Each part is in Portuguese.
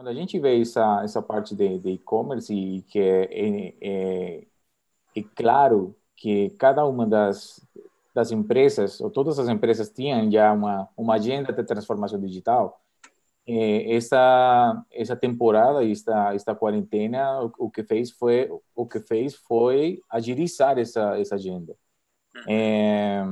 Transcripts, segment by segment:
Quando a gente vê essa, essa parte de e-commerce e que é, é, é, é, claro que cada uma das, das empresas, ou todas as empresas tinham já uma, uma agenda de transformação digital, é, essa, essa temporada e esta, esta quarentena, o, o, que fez foi, o que fez foi agilizar essa, essa agenda. Uhum. É,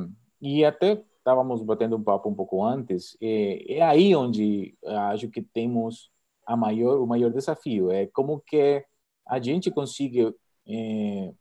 e até estávamos batendo um papo um pouco antes, é, é aí onde ah, acho que temos a maior, o maior desafio. É como que a gente consiga é, eh,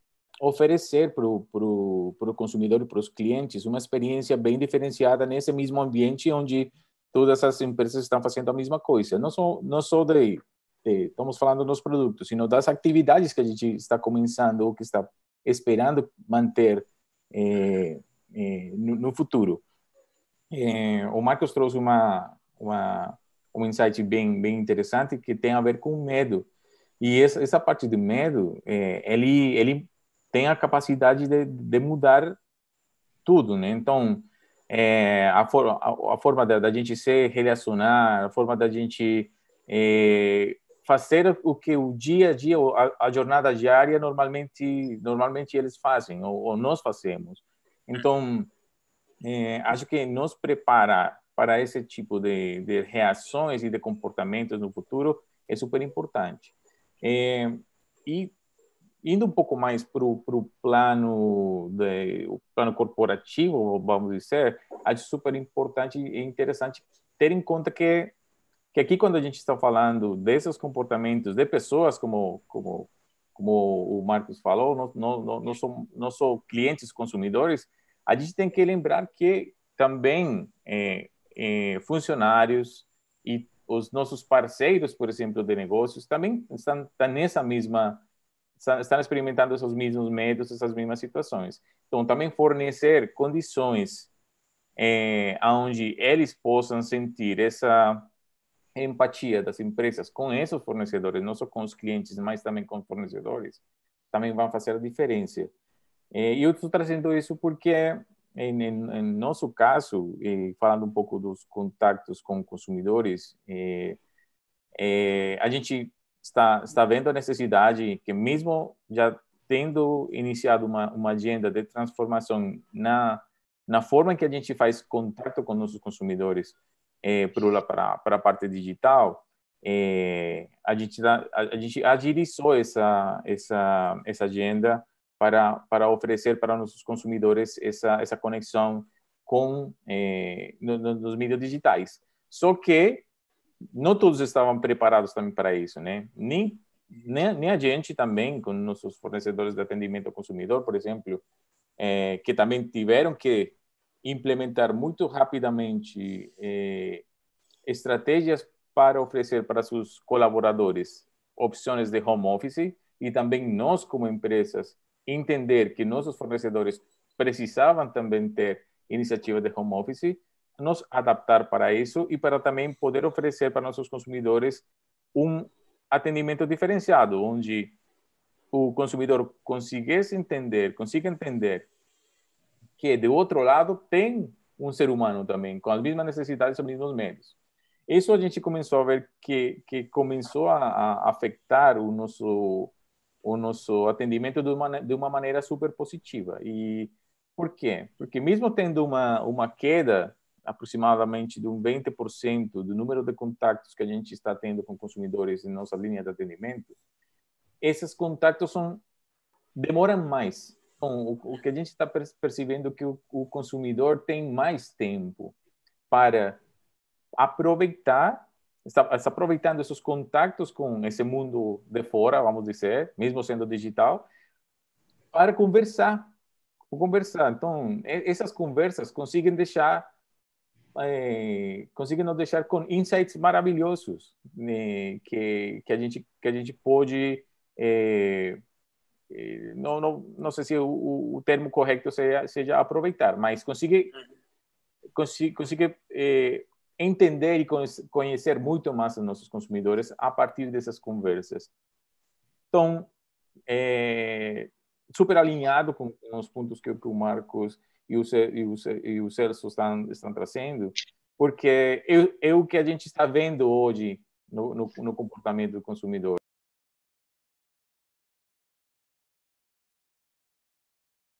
oferecer para o consumidor e para os clientes uma experiência bem diferenciada nesse mesmo ambiente onde todas as empresas estão fazendo a mesma coisa. Não só, não só de, de estamos falando dos produtos, sino das atividades que a gente está começando ou que está esperando manter é, é, no, no, futuro. É, o Marcos trouxe uma, uma um insight bem bem interessante que tem a ver com medo. E essa, essa parte de medo, é, ele ele tem a capacidade de, de mudar tudo, né? Então, é, a, for, a, a, forma da, da, gente se relacionar, a forma da gente é, fazer o que o dia a dia, a, a jornada diária normalmente normalmente eles fazem ou, ou nós fazemos. Então é, acho que nos prepara para esse tipo de, de reações e de comportamentos no futuro é super importante. É, e indo um pouco mais para o plano de, o plano corporativo, vamos dizer, acho super importante e interessante ter em conta que que aqui quando a gente está falando desses comportamentos de pessoas como como como o Marcos falou, nós não, não, não, somos, não somos clientes consumidores, a gente tem que lembrar que também é, eh, funcionários e os nossos parceiros, por exemplo, de negócios, também estão, estão nessa mesma estão experimentando esses mesmos medos, essas mesmas situações. Então, também fornecer condições eh, aonde onde eles possam sentir essa empatia das empresas com esses fornecedores, não só com os clientes, mas também com os fornecedores, também vão fazer a diferença. Eh, e eu estou trazendo isso porque em, em, em nosso caso, eh, falando um pouco dos contatos com consumidores, eh, eh, a gente está, está vendo a necessidade que, mesmo já tendo iniciado uma, uma agenda de transformação na, na forma que a gente faz contato com nossos consumidores para, para a parte digital, a, gente, tá, a, a gente agilizou essa, essa, essa agenda para, para oferecer para nossos consumidores essa, essa conexão com eh, no, no, nos mídias digitais. Só que não todos estavam preparados também para isso, né? Nem, nem, nem a gente também, com nossos fornecedores de atendimento ao consumidor, por exemplo, eh, que também tiveram que implementar muito rapidamente eh, estratégias para oferecer para seus colaboradores opções de home office e também nós como empresas entender que nossos fornecedores precisavam também ter iniciativa de home office, nos adaptar para isso e para também poder oferecer para nossos consumidores um atendimento diferenciado, onde o consumidor conseguisse entender, consiga entender que do outro lado tem um ser humano também, com as mesmas necessidades e os mesmos medos. Isso a gente começou a ver que, que começou a, a afetar o nosso o nosso atendimento de uma, de uma maneira super positiva. E por quê? Porque mesmo tendo uma, uma queda aproximadamente de um 20% do número de contatos que a gente está tendo com consumidores em nossa linha de atendimento, esses contatos são demoram mais. Então, o, o que a gente está percebendo é que o, o consumidor tem mais tempo para aproveitar está, está aproveitando esses contatos com esse mundo de fora, vamos dizer, mesmo sendo digital, para conversar, conversar. Então, essas conversas conseguem deixar eh, conseguem nos deixar com insights maravilhosos né, eh, que que a gente que a gente pode é, eh, é, não, não não sei se o, o termo correto seja seja aproveitar, mas consegue uhum. consegue, consegue entender e conhecer muito mais os nossos consumidores a partir dessas conversas. Então, é super alinhado com, os pontos que, o Marcos e o, e o, e o Celso estão, estão trazendo, porque é, é o que a gente está vendo hoje no, no, no comportamento do consumidor.